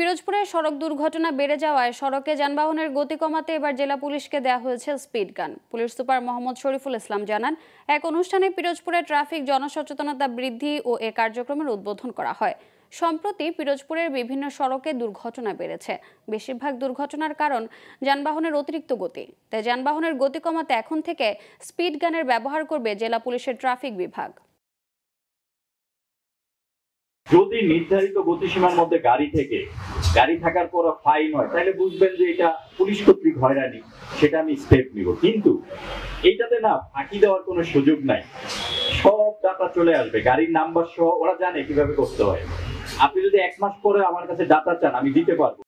পিরোজপুরে সড়ক দুর্ঘটনা বেড়ে যাওয়ায় সড়কে যানবাহনের গতি কমাতে এবার জেলা পুলিশকে দেওয়া হয়েছে speed gun police super Mohammad Shariful Islam জানান এক অনুষ্ঠানে পিরোজপুরে ট্রাফিক জনসচেতনতা বৃদ্ধি ও এ কার্যক্রমের উদ্বোধন করা হয় সম্প্রতি পিরোজপুরের বিভিন্ন সড়কে দুর্ঘটনা বেড়েছে বেশিরভাগ দুর্ঘটনার কারণ যানবাহনের অতিরিক্ত গতি তাই যানবাহনের গতি কমাতে এখন থেকে স্পিড গানের ব্যবহার করবে জেলা পুলিশের ট্রাফিক বিভাগ যদি নির্ধারিত গতিসীমার মধ্যে গাড়ি থেকে গাড়ি থাকার পর ফাইন হয় তাহলে বুঝবেন যে এটা পুলিশ কর্তৃক হয়রানি সেটা আমি স্টেপ নিব কিন্তু এইটাতে না ফাঁকি দেওয়ার কোনো সুযোগ নাই সব ডাটা চলে আসবে গাড়ির নাম্বার সহ ওরা জানে কিভাবে করতে হয় আপনি যদি এক মাস পরে আমার কাছে ডাটা চান আমি দিতে পারবো